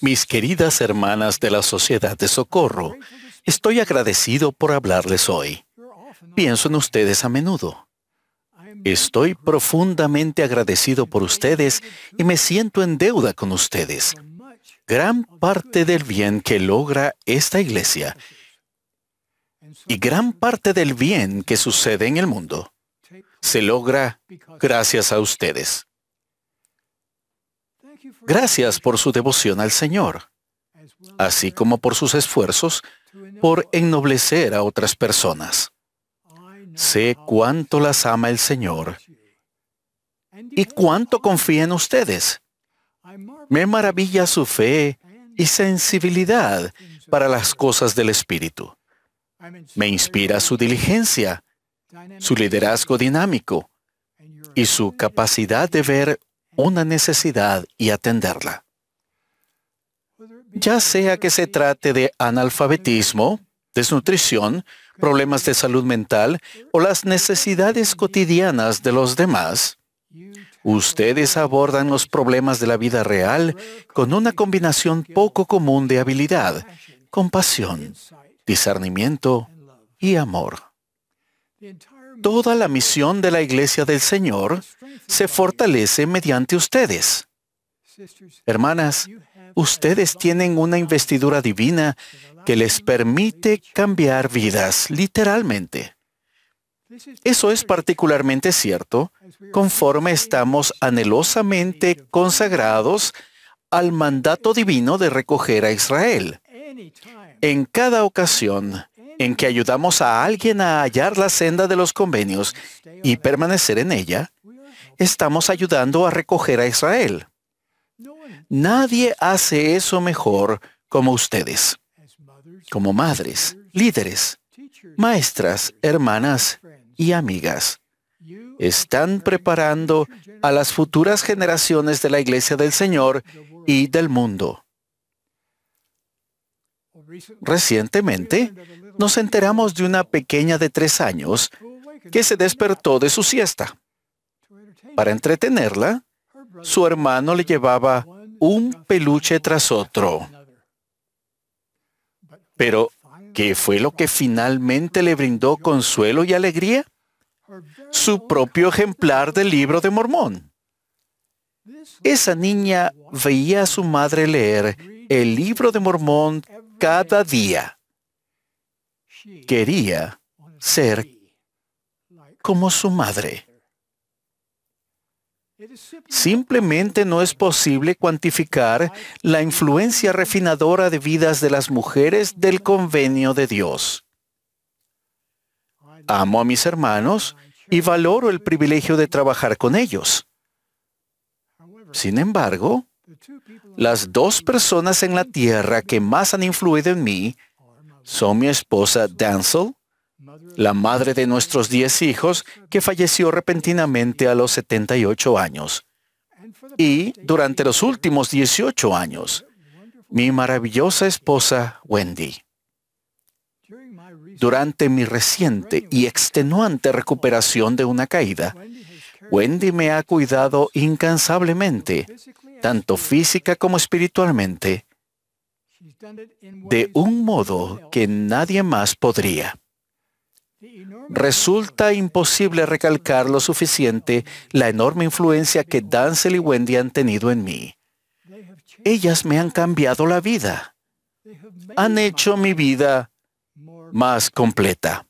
Mis queridas hermanas de la Sociedad de Socorro, estoy agradecido por hablarles hoy. Pienso en ustedes a menudo. Estoy profundamente agradecido por ustedes y me siento en deuda con ustedes. Gran parte del bien que logra esta iglesia y gran parte del bien que sucede en el mundo se logra gracias a ustedes. Gracias por su devoción al Señor, así como por sus esfuerzos por ennoblecer a otras personas. Sé cuánto las ama el Señor y cuánto confía en ustedes. Me maravilla su fe y sensibilidad para las cosas del Espíritu. Me inspira su diligencia, su liderazgo dinámico y su capacidad de ver una necesidad y atenderla. Ya sea que se trate de analfabetismo, desnutrición, problemas de salud mental o las necesidades cotidianas de los demás, ustedes abordan los problemas de la vida real con una combinación poco común de habilidad, compasión, discernimiento y amor. Toda la misión de la iglesia del Señor se fortalece mediante ustedes. Hermanas, ustedes tienen una investidura divina que les permite cambiar vidas, literalmente. Eso es particularmente cierto conforme estamos anhelosamente consagrados al mandato divino de recoger a Israel. En cada ocasión, en que ayudamos a alguien a hallar la senda de los convenios y permanecer en ella, estamos ayudando a recoger a Israel. Nadie hace eso mejor como ustedes, como madres, líderes, maestras, hermanas y amigas. Están preparando a las futuras generaciones de la Iglesia del Señor y del mundo. Recientemente nos enteramos de una pequeña de tres años que se despertó de su siesta. Para entretenerla, su hermano le llevaba un peluche tras otro. Pero, ¿qué fue lo que finalmente le brindó consuelo y alegría? Su propio ejemplar del libro de Mormón. Esa niña veía a su madre leer el libro de Mormón cada día quería ser como su madre. Simplemente no es posible cuantificar la influencia refinadora de vidas de las mujeres del convenio de Dios. Amo a mis hermanos y valoro el privilegio de trabajar con ellos. Sin embargo, las dos personas en la tierra que más han influido en mí son mi esposa Danzel, la madre de nuestros 10 hijos, que falleció repentinamente a los 78 años. Y durante los últimos 18 años, mi maravillosa esposa Wendy. Durante mi reciente y extenuante recuperación de una caída, Wendy me ha cuidado incansablemente, tanto física como espiritualmente, de un modo que nadie más podría. Resulta imposible recalcar lo suficiente la enorme influencia que Danzel y Wendy han tenido en mí. Ellas me han cambiado la vida. Han hecho mi vida más completa.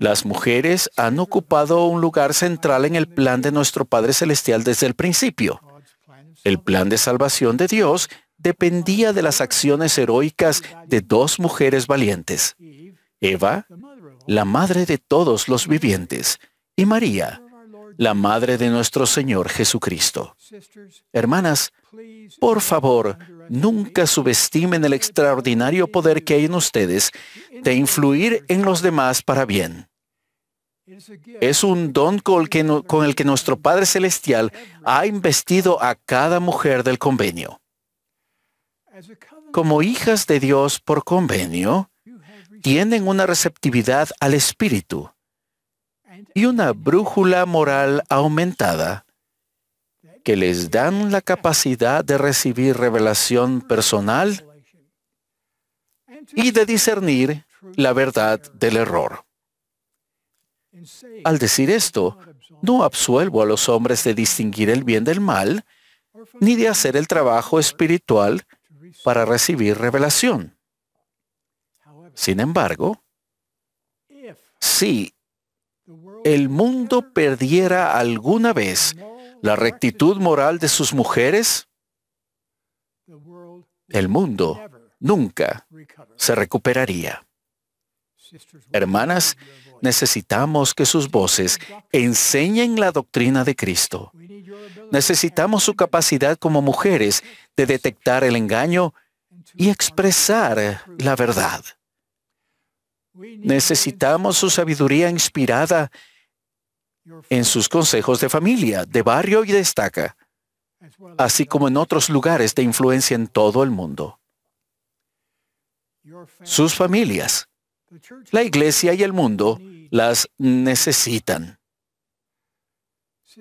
Las mujeres han ocupado un lugar central en el plan de nuestro Padre Celestial desde el principio. El plan de salvación de Dios dependía de las acciones heroicas de dos mujeres valientes, Eva, la madre de todos los vivientes, y María, la madre de nuestro Señor Jesucristo. Hermanas, por favor, nunca subestimen el extraordinario poder que hay en ustedes de influir en los demás para bien. Es un don con el que, nuestro Padre Celestial ha investido a cada mujer del convenio. Como hijas de Dios por convenio, tienen una receptividad al Espíritu y una brújula moral aumentada que les dan la capacidad de recibir revelación personal y de discernir la verdad del error. Al decir esto, no absuelvo a los hombres de distinguir el bien del mal, ni de hacer el trabajo espiritual para recibir revelación. Sin embargo, si el mundo perdiera alguna vez la rectitud moral de sus mujeres, el mundo nunca se recuperaría. Hermanas, necesitamos que sus voces enseñen la doctrina de Cristo Necesitamos su capacidad como mujeres de detectar el engaño y expresar la verdad. Necesitamos su sabiduría inspirada en sus consejos de familia, de barrio y de estaca, así como en otros lugares de influencia en todo el mundo. Sus familias, la iglesia y el mundo las necesitan.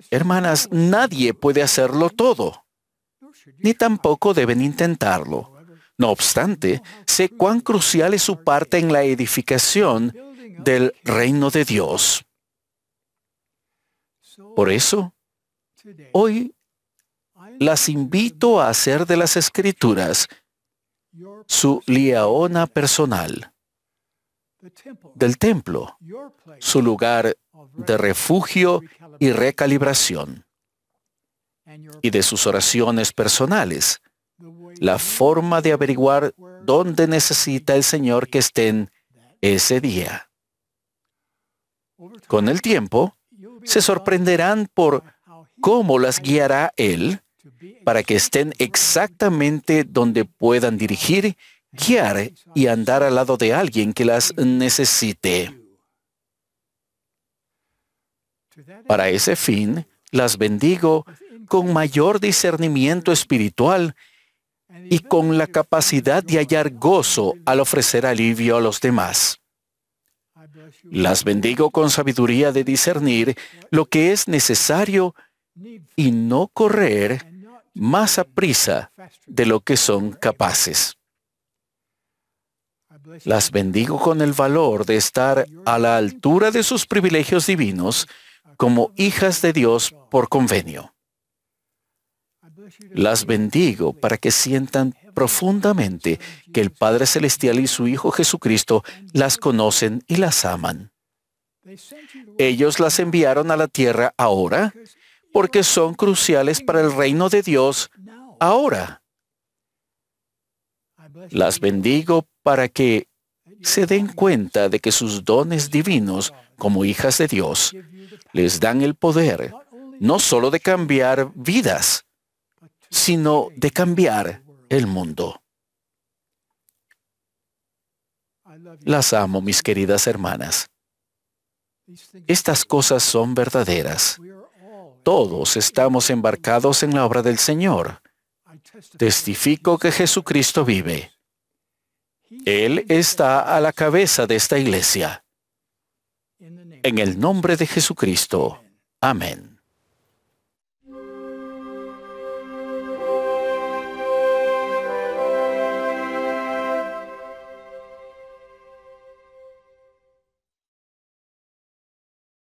Hermanas, nadie puede hacerlo todo, ni tampoco deben intentarlo. No obstante, sé cuán crucial es su parte en la edificación del reino de Dios. Por eso, hoy las invito a hacer de las escrituras su liaona personal, del templo, su lugar de refugio y recalibración y de sus oraciones personales, la forma de averiguar dónde necesita el Señor que estén ese día. Con el tiempo, se sorprenderán por cómo las guiará Él para que estén exactamente donde puedan dirigir, guiar y andar al lado de alguien que las necesite. Para ese fin, las bendigo con mayor discernimiento espiritual y con la capacidad de hallar gozo al ofrecer alivio a los demás. Las bendigo con sabiduría de discernir lo que es necesario y no correr más a prisa de lo que son capaces. Las bendigo con el valor de estar a la altura de sus privilegios divinos como hijas de Dios por convenio. Las bendigo para que sientan profundamente que el Padre Celestial y su Hijo Jesucristo las conocen y las aman. Ellos las enviaron a la tierra ahora porque son cruciales para el reino de Dios ahora. Las bendigo para que se den cuenta de que sus dones divinos como hijas de Dios les dan el poder no solo de cambiar vidas, sino de cambiar el mundo. Las amo, mis queridas hermanas. Estas cosas son verdaderas. Todos estamos embarcados en la obra del Señor. Testifico que Jesucristo vive. Él está a la cabeza de esta iglesia. En el nombre de Jesucristo. Amén.